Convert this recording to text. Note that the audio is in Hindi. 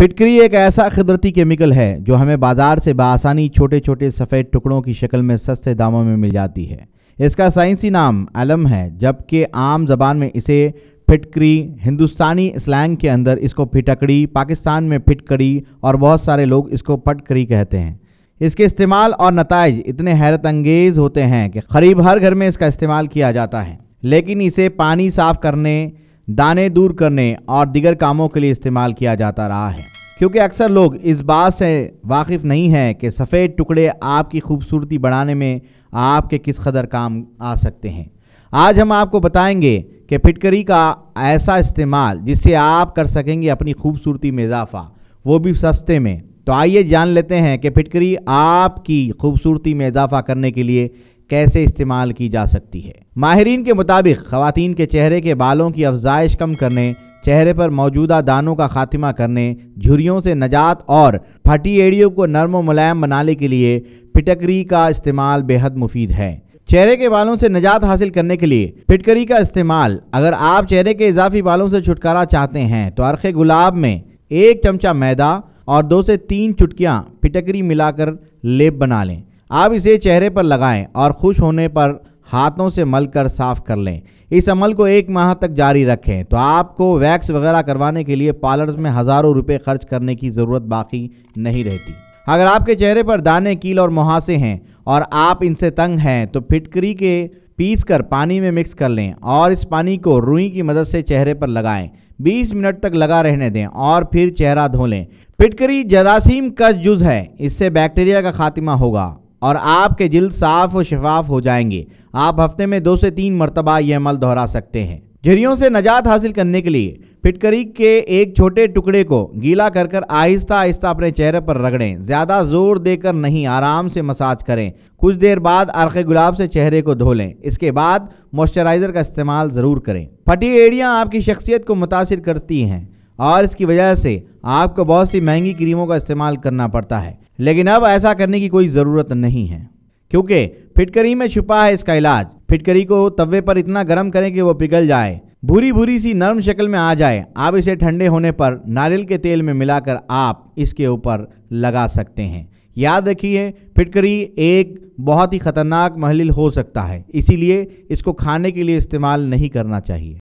फिटकरी एक ऐसा कुदरती केमिकल है जो हमें बाजार से बासानी छोटे छोटे सफ़ेद टुकड़ों की शक्ल में सस्ते दामों में मिल जाती है इसका साइंसी नाम अलम है जबकि आम जबान में इसे फिटकरी हिंदुस्तानी स्लैंग के अंदर इसको फिटकड़ी पाकिस्तान में फिटकड़ी और बहुत सारे लोग इसको पटकरी कहते हैं इसके इस्तेमाल और नतज इतने हैरत अंगेज़ होते हैं कि करीब हर घर में इसका इस्तेमाल किया जाता है लेकिन इसे पानी साफ़ करने दाने दूर करने और दिगर कामों के लिए इस्तेमाल किया जाता रहा है क्योंकि अक्सर लोग इस बात से वाकिफ नहीं हैं कि सफ़ेद टुकड़े आपकी खूबसूरती बढ़ाने में आपके किस कदर काम आ सकते हैं आज हम आपको बताएंगे कि फिटकरी का ऐसा इस्तेमाल जिससे आप कर सकेंगे अपनी खूबसूरती में इजाफ़ा वो भी सस्ते में तो आइए जान लेते हैं कि फिटकरी आपकी खूबसूरती में इजाफ़ा करने के लिए कैसे इस्तेमाल की जा सकती है माहरीन के मुताबिक खातन के चेहरे के बालों की अफजाइश कम करने चेहरे पर मौजूदा दानों का खात्मा करने झुरियों से नजात और फटी एड़ियों को नरम मुलायम बनाने के लिए पिटकरी का इस्तेमाल बेहद मुफीद है चेहरे के बालों से निजात हासिल करने के लिए पिटकरी का इस्तेमाल अगर आप चेहरे के इजाफी बालों से छुटकारा चाहते हैं तो अर्ख गुलाब में एक चमचा मैदा और दो से तीन चुटकियाँ पिटकरी मिलाकर लेप बना लें आप इसे चेहरे पर लगाएं और खुश होने पर हाथों से मल कर साफ कर लें इस अमल को एक माह तक जारी रखें तो आपको वैक्स वगैरह करवाने के लिए पार्लर्स में हज़ारों रुपए खर्च करने की ज़रूरत बाकी नहीं रहती अगर आपके चेहरे पर दाने कील और मुहासे हैं और आप इनसे तंग हैं तो फिटकरी के पीस कर पानी में मिक्स कर लें और इस पानी को रुई की मदद से चेहरे पर लगाएं 20 मिनट तक लगा रहने दें और फिर चेहरा धो लें फिटकरी जरासीम का जुज है इससे बैक्टीरिया का खात्मा होगा और आपके जिल्द साफ और शफाफ हो जाएंगे आप हफ्ते में दो से तीन मरतबा ये अमल दोहरा सकते हैं झिरियों से नजात हासिल करने के लिए फिटकरी के एक छोटे टुकड़े को गीला कर कर आहिस्ता आहिस्ता अपने चेहरे पर रगड़ें ज़्यादा जोर देकर नहीं आराम से मसाज करें कुछ देर बाद अर्क गुलाब से चेहरे को धो लें इसके बाद मॉइस्चराइज़र का इस्तेमाल ज़रूर करें फटी एड़ियाँ आपकी शख्सियत को मुतासर करती हैं और इसकी वजह से आपको बहुत सी महंगी क्रीमों का इस्तेमाल करना पड़ता है लेकिन अब ऐसा करने की कोई ज़रूरत नहीं है क्योंकि फिटकरी में छुपा है इसका इलाज फिटकरी को तवे पर इतना गर्म करें कि वो पिघल जाए भूरी भूरी सी नरम शक्ल में आ जाए आप इसे ठंडे होने पर नारियल के तेल में मिलाकर आप इसके ऊपर लगा सकते हैं याद रखिए फिटकरी एक बहुत ही खतरनाक महलिल हो सकता है इसीलिए इसको खाने के लिए इस्तेमाल नहीं करना चाहिए